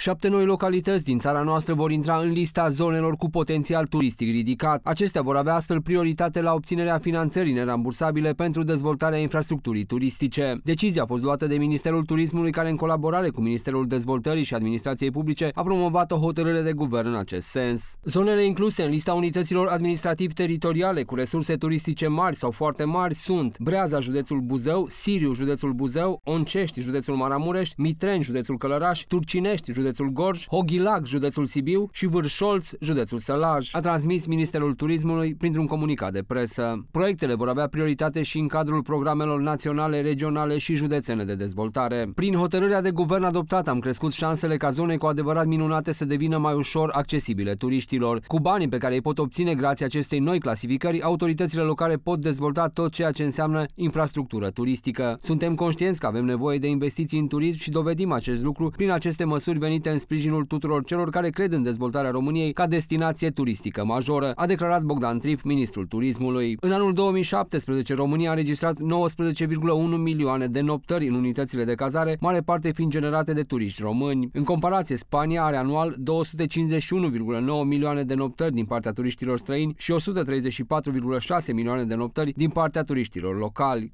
Șapte noi localități din țara noastră vor intra în lista zonelor cu potențial turistic ridicat. Acestea vor avea astfel prioritate la obținerea finanțării nerambursabile pentru dezvoltarea infrastructurii turistice. Decizia a fost luată de Ministerul Turismului, care în colaborare cu Ministerul Dezvoltării și Administrației Publice a promovat o hotărâre de guvern în acest sens. Zonele incluse în lista unităților administrativ-teritoriale cu resurse turistice mari sau foarte mari sunt Breaza, județul Buzău, Siriu, județul Buzău, Oncești, județul Maramureș, Mitreni, județul Călăraș, Turcinești, județul județul Gorj, Hoghilac, județul Sibiu și Vârșolț, județul Sălaj, a transmis Ministerul Turismului printr-un comunicat de presă. Proiectele vor avea prioritate și în cadrul programelor naționale, regionale și județene de dezvoltare. Prin hotărârea de guvern adoptată am crescut șansele ca zone cu adevărat minunate să devină mai ușor accesibile turiștilor. Cu banii pe care îi pot obține grație acestei noi clasificări, autoritățile locale pot dezvolta tot ceea ce înseamnă infrastructură turistică. Suntem conștienți că avem nevoie de investiții în turism și dovedim acest lucru prin aceste măsuri venite venite în sprijinul tuturor celor care cred în dezvoltarea României ca destinație turistică majoră, a declarat Bogdan Trif, ministrul turismului. În anul 2017, România a înregistrat 19,1 milioane de noptări în unitățile de cazare, mare parte fiind generate de turiști români. În comparație, Spania are anual 251,9 milioane de noptări din partea turiștilor străini și 134,6 milioane de noptări din partea turiștilor locali.